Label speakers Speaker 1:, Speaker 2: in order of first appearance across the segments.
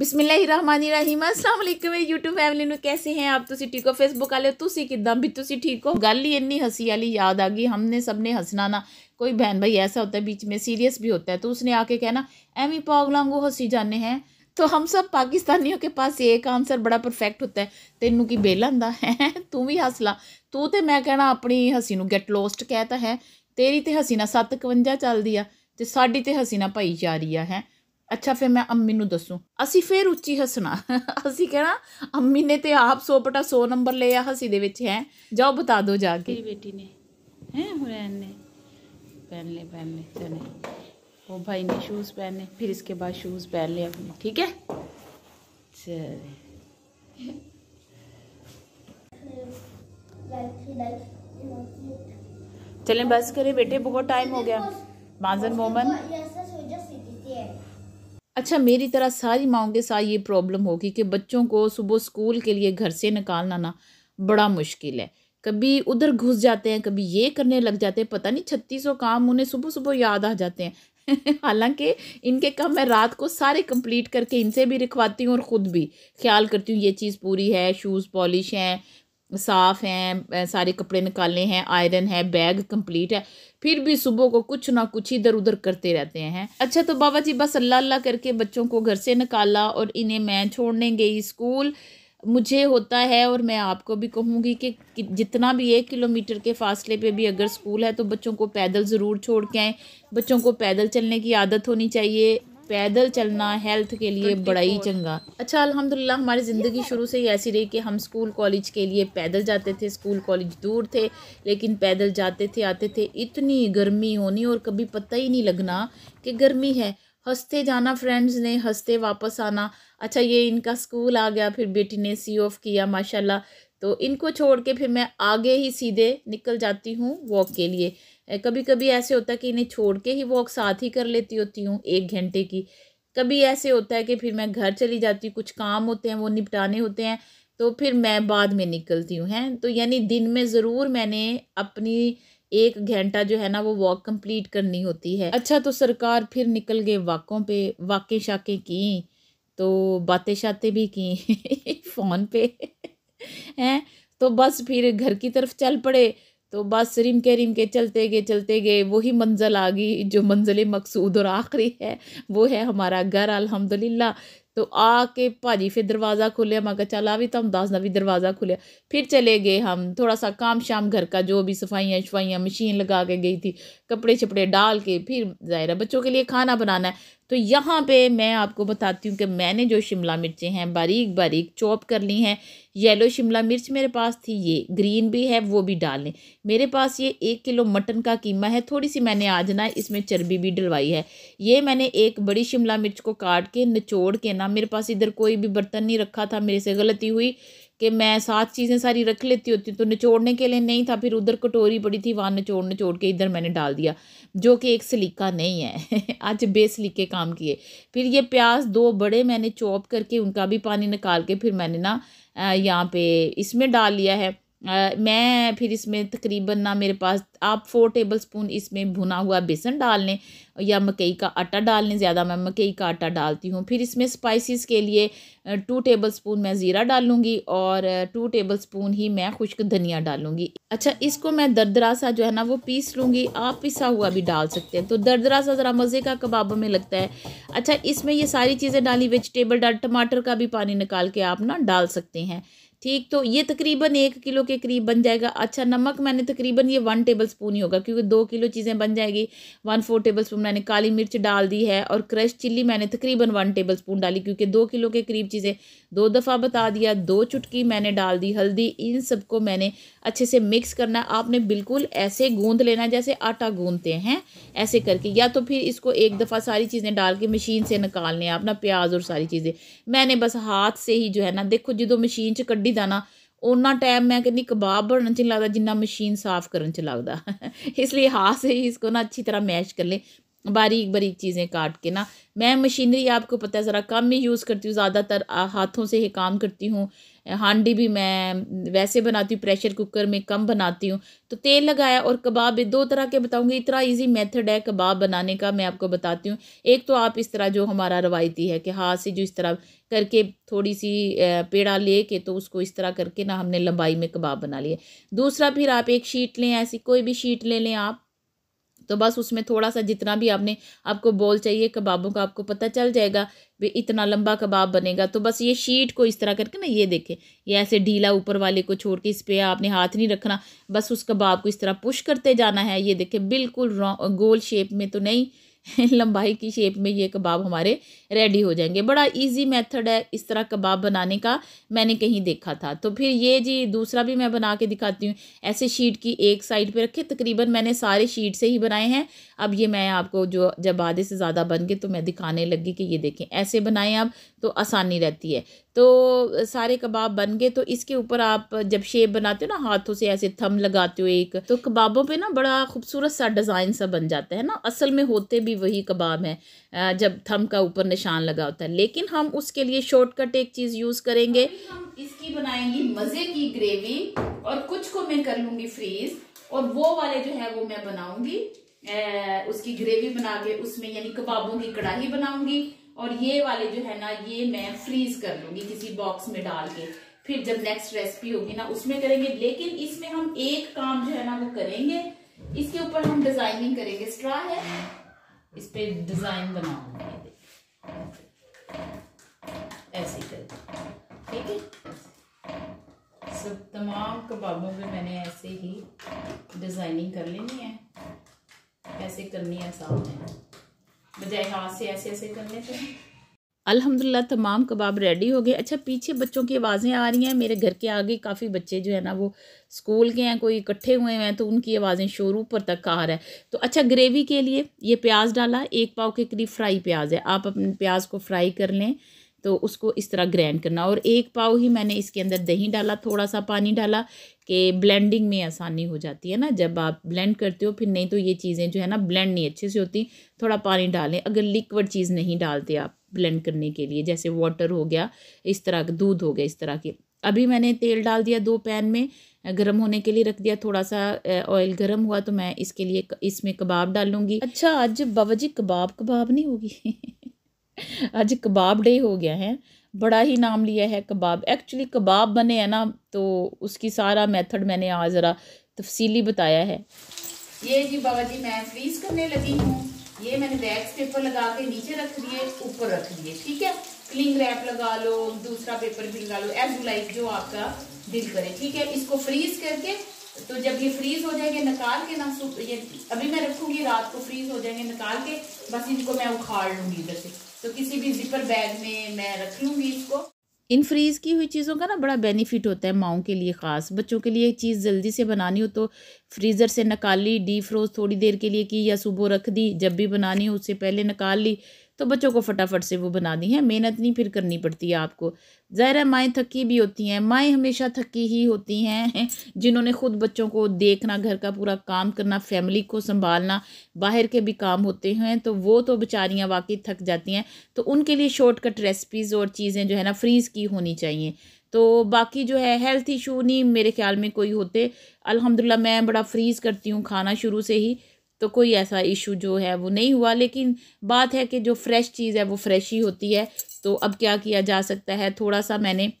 Speaker 1: ਬਿਸਮਿਲ੍ਲਾਹਿਰਰahmanirrahim ਅਸਲਾਮ ਵੇ YouTube family ਨੂੰ ਕੈਸੇ ਹੈ ਆਪ ਤੁਸੀਂ ਠੀਕ ਹੋ Facebook ਵਾਲੇ ਤੁਸੀਂ ਕਿਦਾਂ ਵੀ ਤੁਸੀਂ ਠੀਕ ਹੋ ਗੱਲ ਹੀ ਇੰਨੀ ਹਸੀ ਵਾਲੀ ਯਾਦ ਆ ਗਈ ਹਮਨੇ ਸਭ ਨੇ ਹਸਣਾ ਨਾ कोई बहन भाई ऐसा होता है बीच में सीरियस भी होता है तो उसने आके कहना एमी ਹਸੀ ਜਾਣੇ ਹੈ हैं ਹਮ ਸਭ सब ਪਾਕਿਸਤਾਨੀਆਂ के पास एक ਆਨਸਰ ਬੜਾ ਪਰਫੈਕਟ ਹੁੰਦਾ है ਤੈਨੂੰ ਕੀ ਬੇਲਾਂਦਾ ਹੈ ਤੂੰ ਵੀ ਹੱਸ ਲਾ ਤੂੰ ਤੇ ਮੈਂ ਕਹਿਣਾ ਆਪਣੀ ਹਸੀ ਨੂੰ ਗੈਟ ਲੋਸਟ ਕਹਿਤਾ ਹੈ ਤੇਰੀ ਤੇ ਹਸੀ ਨਾ 751 ਚੱਲਦੀ ਆ ਤੇ ਸਾਡੀ ਤੇ ਹਸੀ ਨਾ ਭਾਈ ਚਾਰੀ ਆ ਹੈ अच्छा फिर मैं अम्मी दसूँ असी फिर उची हसना असी कहना अम्मी ने तो आप सौ पटा सौ नंबर ले आ हसी दे है जाओ बता दो जाके बेटी ने है ने पहनने पहनने चले वो भाई ने शूज पहनने फिर इसके बाद शूज पहन ले अपने ठीक है चले चले बस करें बेटे बहुत टाइम हो गया माजन मोमन अच्छा मेरी तरह सारी माओ के साथ ये प्रॉब्लम होगी कि बच्चों को सुबह स्कूल के लिए घर से निकालना ना बड़ा मुश्किल है कभी उधर घुस जाते हैं कभी ये करने लग जाते हैं पता नहीं छत्तीसों काम उन्हें सुबह सुबह याद आ जाते हैं हालांकि इनके काम मैं रात को सारे कंप्लीट करके इनसे भी रखवाती हूँ और ख़ुद भी ख्याल करती हूँ ये चीज़ पूरी है शूज़ पॉलिश हैं साफ़ हैं सारे कपड़े निकाले हैं आयरन है बैग कंप्लीट है फिर भी सुबह को कुछ ना कुछ इधर उधर करते रहते हैं अच्छा तो बाबा जी बस अल्लाह अल्लाह करके बच्चों को घर से निकाला और इन्हें मैं छोड़ने गई स्कूल मुझे होता है और मैं आपको भी कहूँगी कि जितना भी एक किलोमीटर के फासले पे भी अगर स्कूल है तो बच्चों को पैदल ज़रूर छोड़ के आएँ बच्चों को पैदल चलने की आदत होनी चाहिए पैदल चलना हेल्थ के लिए बड़ा ही चंगा अच्छा अलहमदिल्ला हमारी ज़िंदगी शुरू से ही ऐसी रही कि हम स्कूल कॉलेज के लिए पैदल जाते थे स्कूल कॉलेज दूर थे लेकिन पैदल जाते थे आते थे इतनी गर्मी होनी और कभी पता ही नहीं लगना कि गर्मी है हंसते जाना फ्रेंड्स ने हंसते वापस आना अच्छा ये इनका स्कूल आ गया फिर बेटी ने सी ऑफ किया माशाल्लाह तो इनको छोड़ के फिर मैं आगे ही सीधे निकल जाती हूँ वॉक के लिए कभी कभी ऐसे होता है कि इन्हें छोड़ के ही वॉक साथ ही कर लेती होती हूँ एक घंटे की कभी ऐसे होता है कि फिर मैं घर चली जाती हूँ कुछ काम होते हैं वो निपटाने होते हैं तो फिर मैं बाद में निकलती हूँ हैं तो यानी दिन में ज़रूर मैंने अपनी एक घंटा जो है ना वो वॉक कंप्लीट करनी होती है अच्छा तो सरकार फिर निकल गए वाक़ों पे वाक़े शाके की तो बातें शातें भी की फ़ोन पे हैं तो बस फिर घर की तरफ चल पड़े तो बस रिम के रिम के चलते गए चलते गए वही मंजिल आ गई जो मंजिल मकसूद और आखिरी है वो है हमारा घर अलहमदिल्ला तो आके भाजी फिर दरवाज़ा खोलिया मैं चल आ भी तो हम दस भी दरवाज़ा खुलिया फिर चले गए हम थोड़ा सा काम शाम घर का जो भी सफाइयाँ शफाइयाँ मशीन लगा के गई थी कपड़े छपड़े डाल के फिर ज़ाहिर है बच्चों के लिए खाना बनाना है तो यहाँ पे मैं आपको बताती हूँ कि मैंने जो शिमला मिर्चें हैं बारीक बारीक चॉप कर ली हैं येलो शिमला मिर्च मेरे पास थी ये ग्रीन भी है वो भी डाल लें मेरे पास ये एक किलो मटन का कीमा है थोड़ी सी मैंने आज ना इसमें चर्बी भी डलवाई है ये मैंने एक बड़ी शिमला मिर्च को काट के निचोड़ के ना करना मेरे पास इधर कोई भी बर्तन नहीं रखा था मेरे से गलती हुई कि मैं सात चीज़ें सारी रख लेती होती तो निचोड़ने के लिए नहीं था फिर उधर कटोरी पड़ी थी वहाँ निचोड़ निचोड़ के इधर मैंने डाल दिया जो कि एक सलीका नहीं है आज बेसलीके काम किए फिर ये प्याज दो बड़े मैंने चॉप करके उनका भी पानी निकाल के फिर मैंने ना यहाँ पे इसमें डाल लिया है आ, मैं फिर इसमें तकरीबन ना मेरे पास आप फोर टेबल स्पून इसमें भुना हुआ बेसन डाल लें या मकई का आटा डाल लें ज़्यादा मैं मकई का आटा डालती हूँ फिर इसमें स्पाइसेस के लिए टू टेबल स्पून मैं ज़ीरा डालूँगी और टू टेबल स्पून ही मैं खुश्क धनिया डालूँगी अच्छा इसको मैं दरदरा सा जो है ना वो पीस लूँगी आप पिसा हुआ भी डाल सकते हैं तो दरदरा सा ज़रा मज़े का कबाबों में लगता है अच्छा इसमें ये सारी चीज़ें डाली वेजिटेबल डाल टमाटर का भी पानी निकाल के आप ना डाल सकते हैं ठीक तो ये तकरीबन एक किलो के करीब बन जाएगा अच्छा नमक मैंने तकरीबन ये वन टेबल स्पून ही होगा क्योंकि दो किलो चीज़ें बन जाएगी वन फोर टेबल स्पून मैंने काली मिर्च डाल दी है और क्रश चिल्ली मैंने तकरीबन वन टेबल स्पून डाली क्योंकि दो किलो के करीब चीज़ें दो दफ़ा बता दिया दो चुटकी मैंने डाल दी हल्दी इन सबको मैंने अच्छे से मिक्स करना आपने बिल्कुल ऐसे गूँध लेना जैसे आटा गूँधते हैं ऐसे करके या तो फिर इसको एक दफ़ा सारी चीज़ें डाल के मशीन से निकालने अपना आप ना प्याज और सारी चीज़ें मैंने बस हाथ से ही जो है ना देखो जो मशीन च ਕੱਢੀ ਦਾ ਨਾ ਉਹਨਾਂ ਟਾਈਮ ਮੈਂ ਕਹਿੰਦੀ ਕਬਾਬ ਬਣਨ लगता जिन्ना मशीन साफ कर लगता इसलिए हाथ से ही इसको ना अच्छी तरह मैश कर ले बारीक बारीक चीज़ें काट के ना मैं मशीनरी आपको पता है ज़रा कम ही यूज़ करती हूँ ज़्यादातर हाथों से ही काम करती हूँ हांडी भी मैं वैसे बनाती हूँ प्रेशर कुकर में कम बनाती हूँ तो तेल लगाया और कबाब भी दो तरह के बताऊँगी इतना ईजी मेथड है कबाब बनाने का मैं आपको बताती हूँ एक तो आप इस तरह जो हमारा रवायती है कि हाथ से जो इस तरह करके थोड़ी सी पेड़ा ले के तो उसको इस तरह करके ना हमने लंबाई में कबाब बना लिए दूसरा फिर आप एक शीट लें ऐसी कोई भी शीट ले लें आप तो बस उसमें थोड़ा सा जितना भी आपने आपको बोल चाहिए कबाबों का आपको पता चल जाएगा भाई इतना लंबा कबाब बनेगा तो बस ये शीट को इस तरह करके ना ये देखें ये ऐसे ढीला ऊपर वाले को छोड़ के इस पर आपने हाथ नहीं रखना बस उस कबाब को इस तरह पुश करते जाना है ये देखें बिल्कुल गोल शेप में तो नहीं लंबाई की शेप में ये कबाब हमारे रेडी हो जाएंगे बड़ा इजी मेथड है इस तरह कबाब बनाने का मैंने कहीं देखा था तो फिर ये जी दूसरा भी मैं बना के दिखाती हूँ ऐसे शीट की एक साइड पे रखे तकरीबन मैंने सारे शीट से ही बनाए हैं अब ये मैं आपको जो जब आधे से ज़्यादा बन गए तो मैं दिखाने लगी कि ये देखें ऐसे बनाएं आप तो आसानी रहती है तो सारे कबाब बन गए तो इसके ऊपर आप जब शेप बनाते हो ना हाथों से ऐसे थम लगाते हो एक तो कबाबों पे ना बड़ा खूबसूरत सा डिज़ाइन सा बन जाता है ना असल में होते भी वही कबाब हैं जब थम का ऊपर निशान लगा होता है लेकिन हम उसके लिए शॉर्टकट एक चीज़ यूज़ करेंगे हम इसकी बनाएंगी मज़े की ग्रेवी और कुछ को मैं कर लूँगी फ्रीज और वो वाले जो है वो मैं बनाऊंगी उसकी ग्रेवी बना के उसमें यानी कबाबों की कढ़ाई बनाऊंगी और ये वाले जो है ना ये मैं फ्रीज कर लूंगी किसी बॉक्स में डाल के फिर जब नेक्स्ट रेसिपी होगी ना उसमें करेंगे लेकिन इसमें हम एक काम जो है ना वो करेंगे इसके ऊपर हम डिजाइनिंग करेंगे स्ट्रा है इस पर डिजाइन बनाऊंगे ऐसे कर ठीक है सब तमाम कबाबों में मैंने ऐसे ही डिजाइनिंग कर लेनी है ऐसे करनी है सामने अलहमदिल्ला हाँ, ऐसे तमाम कबाब रेडी हो गए अच्छा पीछे बच्चों की आवाज़ें आ रही हैं मेरे घर के आगे काफ़ी बच्चे जो है ना वो स्कूल के हैं कोई इकट्ठे हुए हैं तो उनकी आवाज़ें शोर ऊपर तक आ रहा है तो अच्छा ग्रेवी के लिए ये प्याज डाला एक पाव के करीब फ्राई प्याज है आप अपने प्याज को फ्राई कर लें तो उसको इस तरह ग्रैंड करना और एक पाव ही मैंने इसके अंदर दही डाला थोड़ा सा पानी डाला कि ब्लेंडिंग में आसानी हो जाती है ना जब आप ब्लेंड करते हो फिर नहीं तो ये चीज़ें जो है ना ब्लेंड नहीं अच्छे से होती थोड़ा पानी डालें अगर लिक्विड चीज़ नहीं डालते आप ब्लेंड करने के लिए जैसे वाटर हो गया इस तरह का दूध हो गया इस तरह के अभी मैंने तेल डाल दिया दो पैन में गर्म होने के लिए रख दिया थोड़ा सा ऑयल गर्म हुआ तो मैं इसके लिए इसमें कबाब डालूंगी अच्छा आज बाबा जी कबाब कबाब नहीं होगी आज कबाब डे हो गया है बड़ा ही नाम लिया है कबाब एक्चुअली कबाब बने हैं ना तो उसकी सारा मेथड मैंने आज ज़रा तफसीली बताया है ये जी बाबा जी मैं फ्रीज करने लगी हूँ ये मैंने वैक्स पेपर लगा के नीचे रख दिए ऊपर रख दिए ठीक है क्लिंग रैप लगा लो दूसरा पेपर भी लगा लो एज लाइक जो आपका दिल करे ठीक है इसको फ्रीज करके तो जब ये फ्रीज हो जाएंगे निकाल के ना ये अभी मैं रखूंगी रात को फ्रीज हो जाएंगे निकाल के बस इनको मैं उखाड़ लूंगी इधर से तो किसी भी जिपर बैग में मैं रख लूँगी इसको इन फ्रीज़ की हुई चीज़ों का ना बड़ा बेनिफिट होता है माओ के लिए ख़ास बच्चों के लिए चीज़ जल्दी से बनानी हो तो फ्रीज़र से निकाल ली डी फ्रोज थोड़ी देर के लिए की या सुबह रख दी जब भी बनानी हो उससे पहले निकाल ली तो बच्चों को फटाफट से वो बना दी है मेहनत नहीं फिर करनी पड़ती है आपको ज़ाहिर है माएँ थकी भी होती हैं माएँ हमेशा थकी ही होती हैं जिन्होंने ख़ुद बच्चों को देखना घर का पूरा काम करना फैमिली को संभालना बाहर के भी काम होते हैं तो वो तो बेचारियाँ वाकई थक जाती हैं तो उनके लिए शॉर्टकट रेसिपीज़ और चीज़ें जो है ना फ्रीज़ की होनी चाहिए तो बाकी जो है हेल्थ इशू नहीं मेरे ख्याल में कोई होते अल्हम्दुलिल्लाह मैं बड़ा फ्रीज़ करती हूँ खाना शुरू से ही तो कोई ऐसा इशू जो है वो नहीं हुआ लेकिन बात है कि जो फ्रेश चीज़ है वो फ्रेश ही होती है तो अब क्या किया जा सकता है थोड़ा सा मैंने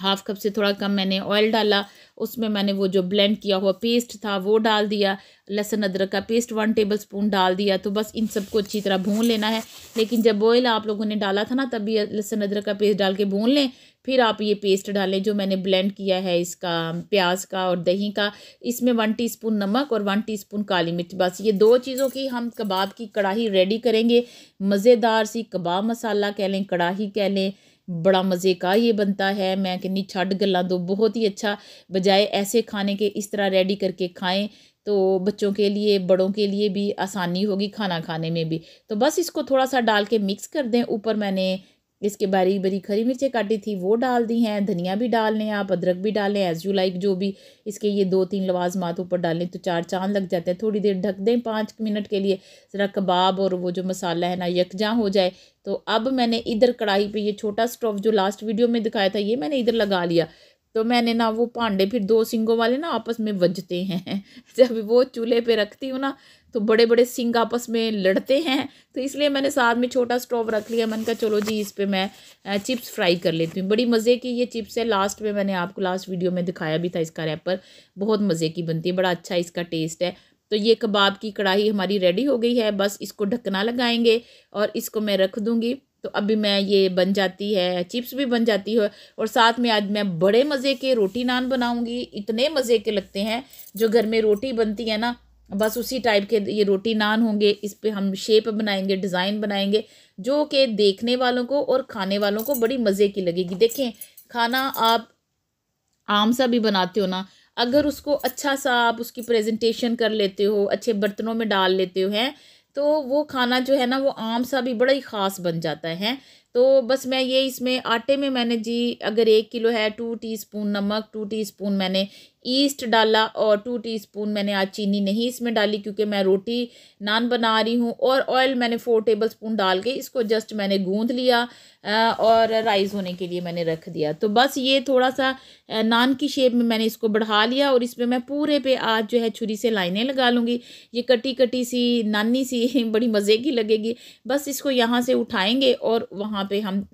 Speaker 1: हाफ़ कप से थोड़ा कम मैंने ऑयल डाला उसमें मैंने वो जो ब्लेंड किया हुआ पेस्ट था वो डाल दिया लहसुन अदरक का पेस्ट वन टेबल स्पून डाल दिया तो बस इन सबको अच्छी तरह भून लेना है लेकिन जब ऑयल आप लोगों ने डाला था ना तभी लहसुन अदरक का पेस्ट डाल के भून लें फिर आप ये पेस्ट डालें जो मैंने ब्लेंड किया है इसका प्याज का और दही का इसमें वन स्पून नमक और वन स्पून काली मिर्च बस ये दो चीज़ों की हम कबाब की कढ़ाई रेडी करेंगे मज़ेदार सी कबाब मसाला कह लें कढ़ाई कह लें बड़ा मज़े का ये बनता है मैं कहनी छड़ गला दो तो बहुत ही अच्छा बजाय ऐसे खाने के इस तरह रेडी करके खाएं तो बच्चों के लिए बड़ों के लिए भी आसानी होगी खाना खाने में भी तो बस इसको थोड़ा सा डाल के मिक्स कर दें ऊपर मैंने इसके बारीक बारीक हरी मिर्चें काटी थी वो डाल दी हैं धनिया भी डाल लें आप अदरक भी डाल लें एज़ यू लाइक जो भी इसके ये दो तीन लवाजमात ऊपर डाल लें तो चार चांद लग जाते हैं थोड़ी देर ढक दें पाँच मिनट के लिए ज़रा कबाब और वो जो मसाला है ना यकजा हो जाए तो अब मैंने इधर कढ़ाई पे ये छोटा स्टोव जो लास्ट वीडियो में दिखाया था ये मैंने इधर लगा लिया तो मैंने ना वो भांडे फिर दो सिंगों वाले ना आपस में बजते हैं जब वो चूल्हे पे रखती हूँ ना तो बड़े बड़े सिंग आपस में लड़ते हैं तो इसलिए मैंने साथ में छोटा स्टोव रख लिया मैंने कहा चलो जी इस पर मैं चिप्स फ्राई कर लेती हूँ बड़ी मज़े की ये चिप्स है लास्ट में मैंने आपको लास्ट वीडियो में दिखाया भी था इसका रैपर बहुत मज़े की बनती है बड़ा अच्छा इसका टेस्ट है तो ये कबाब की कढ़ाई हमारी रेडी हो गई है बस इसको ढकना लगाएंगे और इसको मैं रख दूँगी तो अभी मैं ये बन जाती है चिप्स भी बन जाती है और साथ में आज मैं बड़े मज़े के रोटी नान बनाऊंगी इतने मज़े के लगते हैं जो घर में रोटी बनती है ना बस उसी टाइप के ये रोटी नान होंगे इस पर हम शेप बनाएंगे डिज़ाइन बनाएंगे जो कि देखने वालों को और खाने वालों को बड़ी मज़े की लगेगी देखें खाना आप आम सा भी बनाते हो ना अगर उसको अच्छा सा आप उसकी प्रेजेंटेशन कर लेते हो अच्छे बर्तनों में डाल लेते हो हैं तो वो खाना जो है ना वो आम सा भी बड़ा ही ख़ास बन जाता है तो बस मैं ये इसमें आटे में मैंने जी अगर एक किलो है टू टीस्पून नमक टू टीस्पून मैंने ईस्ट डाला और टू टीस्पून मैंने आज चीनी नहीं इसमें डाली क्योंकि मैं रोटी नान बना रही हूँ और ऑयल मैंने फोर टेबल स्पून डाल के इसको जस्ट मैंने गूंद लिया और राइस होने के लिए मैंने रख दिया तो बस ये थोड़ा सा नान की शेप में मैंने इसको बढ़ा लिया और इसमें मैं पूरे पे आज जो है छुरी से लाइनें लगा लूँगी ये कटी कटी सी नानी सी बड़ी मज़े की लगेगी बस इसको यहाँ से उठाएँगे और वहाँ पर हम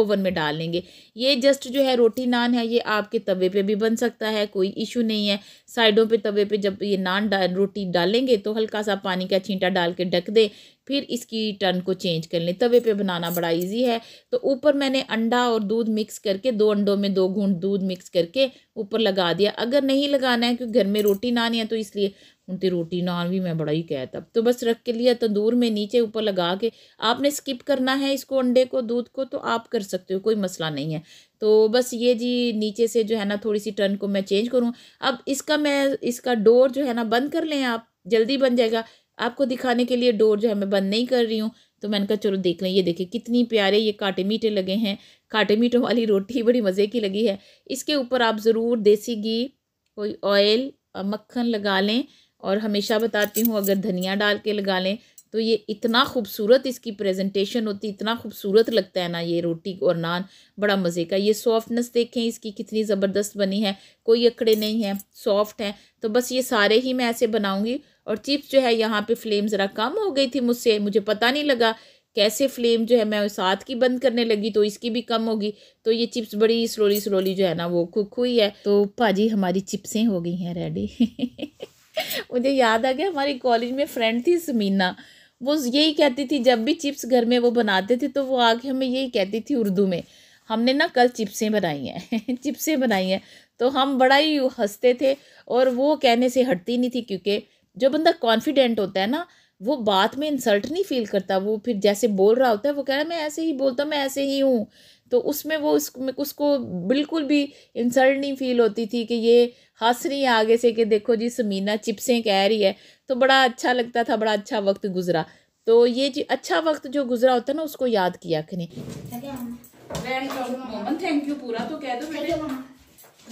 Speaker 1: ओवन में डाल लेंगे ये जस्ट जो है रोटी नान है ये आपके तवे पर भी बन सकता है कोई इशू नहीं है साइडों पे तवे पे जब ये नान डाल रोटी डालेंगे तो हल्का सा पानी का छींटा डाल के ढक दें फिर इसकी टर्न को चेंज कर लें तवे पे बनाना बड़ा इजी है तो ऊपर मैंने अंडा और दूध मिक्स करके दो अंडों में दो घूंट दूध मिक्स करके ऊपर लगा दिया अगर नहीं लगाना है क्योंकि घर में रोटी नान है तो इसलिए तो रोटी नान भी मैं बड़ा ही कहता तो बस रख के लिया तंदूर में नीचे ऊपर लगा के आपने स्किप करना है इसको अंडे को दूध को तो आप कर सकते हो कोई मसला नहीं है तो बस ये जी नीचे से जो है ना थोड़ी सी टर्न को मैं चेंज करूँ अब इसका मैं इसका डोर जो है ना बंद कर लें आप जल्दी बन जाएगा आपको दिखाने के लिए डोर जो है मैं बंद नहीं कर रही हूँ तो मैंने कहा चलो देख लें ये देखिए कितनी प्यारे ये काटे मीठे लगे हैं काटे मीठों वाली रोटी बड़ी मज़े की लगी है इसके ऊपर आप ज़रूर देसी घी कोई ऑयल मक्खन लगा लें और हमेशा बताती हूँ अगर धनिया डाल के लगा लें तो ये इतना खूबसूरत इसकी प्रेजेंटेशन होती इतना खूबसूरत लगता है ना ये रोटी और नान बड़ा मज़े का ये सॉफ्टनेस देखें इसकी कितनी ज़बरदस्त बनी है कोई अकड़े नहीं है सॉफ्ट हैं तो बस ये सारे ही मैं ऐसे बनाऊँगी और चिप्स जो है यहाँ पे फ्लेम ज़रा कम हो गई थी मुझसे मुझे पता नहीं लगा कैसे फ्लेम जो है मैं साथ की बंद करने लगी तो इसकी भी कम होगी तो ये चिप्स बड़ी स्लोली स्लोली जो है ना वो कुक हुई है तो भाजी हमारी चिप्सें हो गई हैं रेडी मुझे याद आ गया हमारी कॉलेज में फ्रेंड थी समीना वो यही कहती थी जब भी चिप्स घर में वो बनाते थे तो वो आगे हमें यही कहती थी उर्दू में हमने ना कल चिप्सें बनाई हैं चिप्सें बनाई हैं तो हम बड़ा ही हंसते थे और वो कहने से हटती नहीं थी क्योंकि जो बंदा कॉन्फिडेंट होता है ना वो बात में इंसल्ट नहीं फील करता वो फिर जैसे बोल रहा होता है वो कह रहा है मैं ऐसे ही बोलता मैं ऐसे ही हूँ तो उसमें वो उस उसको बिल्कुल भी इंसल्ट नहीं फील होती थी कि ये हंस रही है आगे से कि देखो जी समीना चिप्सें कह रही है तो बड़ा अच्छा लगता था बड़ा अच्छा वक्त गुजरा तो ये जी अच्छा वक्त जो गुजरा होता है ना उसको याद किया कि नहीं थैंक यू पूरा तो कह दो मेरे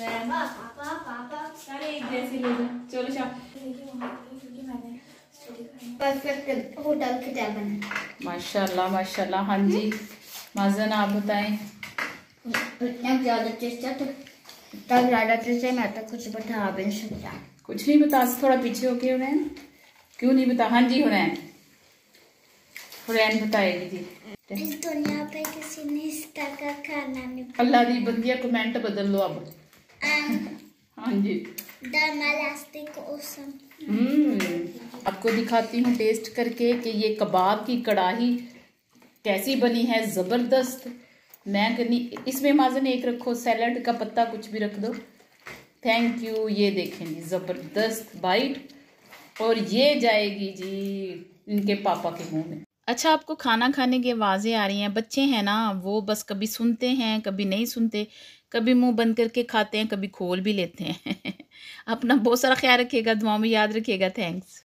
Speaker 1: पापा पापा सारे एक जैसे चलो होटल माशाल्लाह माशाल्लाह हाँ जी हम्म। माजन आप बताएं तो तो कुछ बता भी नहीं कुछ नहीं बता थोड़ा पीछे होके हो रहे क्यों नहीं बता हाँ जी हो रहे बताएगी जी दुनिया पे किसी ने का खाना नहीं अल्लाह दी बंदिया कमेंट बदल लो अब हाँ, हाँ जी हम्म। आपको दिखाती हूँ टेस्ट करके कि ये कबाब की कड़ाही कैसी बनी है ज़बरदस्त मैं करनी इसमें माजन एक रखो सैलड का पत्ता कुछ भी रख दो थैंक यू ये देखें जी ज़बरदस्त बाइट और ये जाएगी जी इनके पापा के मुंह में अच्छा आपको खाना खाने की आवाज़ें आ रही हैं बच्चे हैं ना वो बस कभी सुनते हैं कभी नहीं सुनते कभी मुंह बंद करके खाते हैं कभी खोल भी लेते हैं अपना बहुत सारा ख्याल रखिएगा दुआ में याद रखिएगा थैंक्स